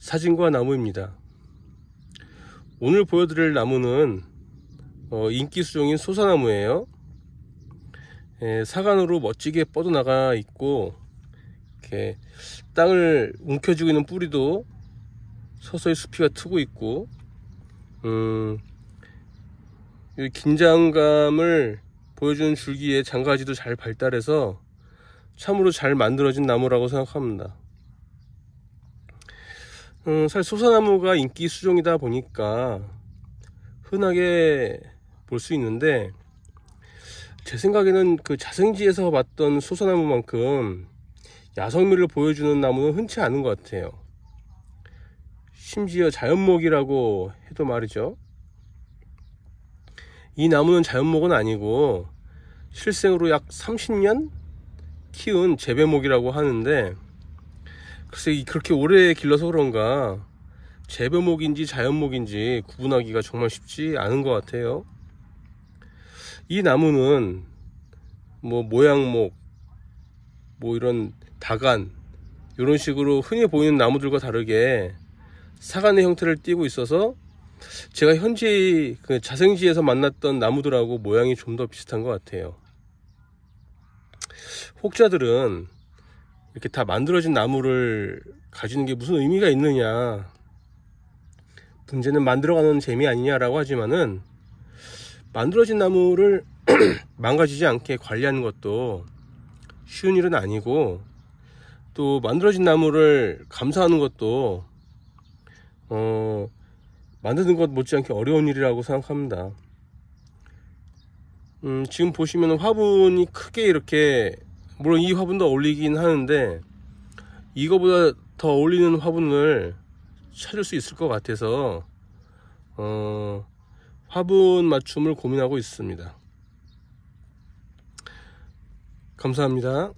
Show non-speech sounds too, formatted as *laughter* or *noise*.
사진과 나무입니다. 오늘 보여드릴 나무는 어, 인기 수종인 소사나무예요. 예, 사관으로 멋지게 뻗어나가 있고 이렇게 땅을 움켜쥐고 있는 뿌리도 서서히 수피가 트고 있고 음, 이 긴장감을 보여주는 줄기에 장가지도 잘 발달해서 참으로 잘 만들어진 나무라고 생각합니다. 음, 사실 소사나무가 인기 수종이다 보니까 흔하게 볼 수 있는데 제 생각에는 그 자생지에서 봤던 소사나무만큼 야성미를 보여주는 나무는 흔치 않은 것 같아요. 심지어 자연목이라고 해도 말이죠. 이 나무는 자연목은 아니고 실생으로 약 30년 키운 재배목이라고 하는데 글쎄 그렇게 오래 길러서 그런가 재배목인지 자연목인지 구분하기가 정말 쉽지 않은 것 같아요 이 나무는 뭐 모양목 뭐 이런 다간 이런 식으로 흔히 보이는 나무들과 다르게 사간의 형태를 띠고 있어서 제가 현지 그 자생지에서 만났던 나무들하고 모양이 좀 더 비슷한 것 같아요 혹자들은 이렇게 다 만들어진 나무를 가지는 게 무슨 의미가 있느냐 문제는 만들어가는 재미 아니냐라고 하지만은 만들어진 나무를 *clears throat* 망가지지 않게 관리하는 것도 쉬운 일은 아니고 또 만들어진 나무를 감사하는 것도 어 만드는 것 못지않게 어려운 일이라고 생각합니다 음 지금 보시면 화분이 크게 이렇게 물론 이 화분도 어울리긴 하는데 이거보다 더 어울리는 화분을 찾을 수 있을 것 같아서 어, 화분 맞춤을 고민하고 있습니다. 감사합니다.